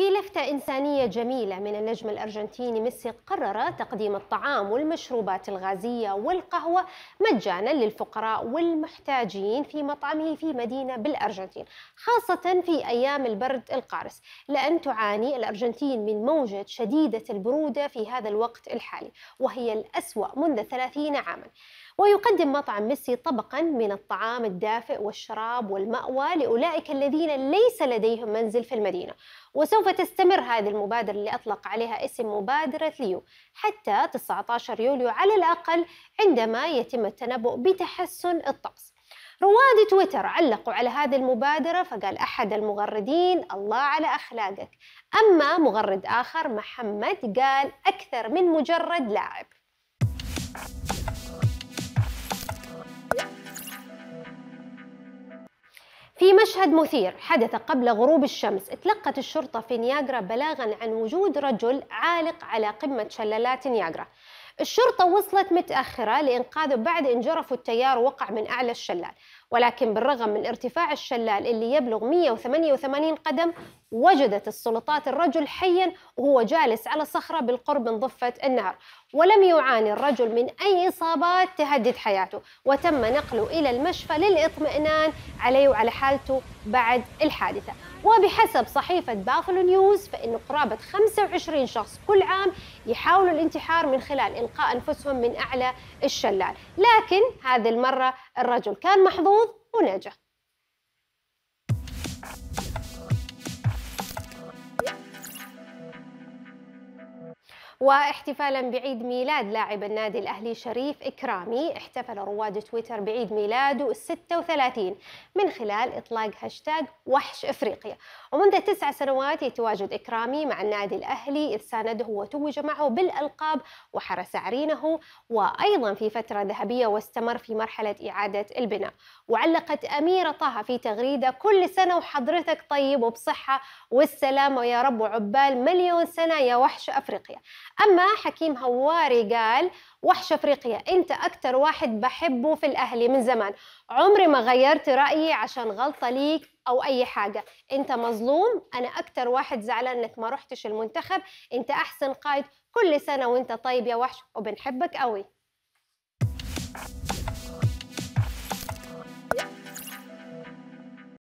في لفتة إنسانية جميلة من النجم الأرجنتيني ميسي قرر تقديم الطعام والمشروبات الغازية والقهوة مجانا للفقراء والمحتاجين في مطعمه في مدينة بالأرجنتين خاصة في أيام البرد القارس لأن تعاني الأرجنتين من موجة شديدة البرودة في هذا الوقت الحالي وهي الأسوأ منذ ثلاثين عاما ويقدم مطعم ميسي طبقا من الطعام الدافئ والشراب والمأوى لأولئك الذين ليس لديهم منزل في المدينة وسوف تستمر هذه المبادرة اللي أطلق عليها اسم مبادرة ليو حتى 19 يوليو على الأقل عندما يتم التنبؤ بتحسن الطقس رواد تويتر علقوا على هذه المبادرة فقال أحد المغردين الله على أخلاقك أما مغرد آخر محمد قال أكثر من مجرد لاعب مشهد مثير حدث قبل غروب الشمس تلقت الشرطة في نياجرا بلاغا عن وجود رجل عالق على قمة شلالات نياجرا الشرطة وصلت متأخرة لإنقاذه بعد أن جرفوا التيار ووقع من أعلى الشلال ولكن بالرغم من ارتفاع الشلال اللي يبلغ 188 قدم وجدت السلطات الرجل حيا وهو جالس على صخرة بالقرب من ضفة النهر ولم يعاني الرجل من أي إصابات تهدد حياته وتم نقله إلى المشفى للإطمئنان عليه وعلى حالته بعد الحادثة وبحسب صحيفة بافلو نيوز فإن قرابة 25 شخص كل عام يحاولوا الانتحار من خلال إلقاء أنفسهم من أعلى الشلال لكن هذه المرة الرجل كان محظوظ ونجح واحتفالا بعيد ميلاد لاعب النادي الأهلي شريف إكرامي احتفل رواد تويتر بعيد ميلاده 36 من خلال إطلاق هاشتاج وحش إفريقيا ومنذ تسع سنوات يتواجد إكرامي مع النادي الأهلي إذ سانده وتوج معه بالألقاب وحرس عرينه وأيضا في فترة ذهبية واستمر في مرحلة إعادة البناء وعلقت أميرة طه في تغريدة كل سنة وحضرتك طيب وبصحة والسلامة ويا رب وعبال مليون سنة يا وحش أفريقيا أما حكيم هواري قال وحش أفريقيا أنت أكتر واحد بحبه في الأهلي من زمان عمري ما غيرت رأيي عشان غلطة ليك أو أي حاجة أنت مظلوم أنا أكتر واحد زعلان أنك ما رحتش المنتخب أنت أحسن قائد كل سنة وأنت طيب يا وحش وبنحبك قوي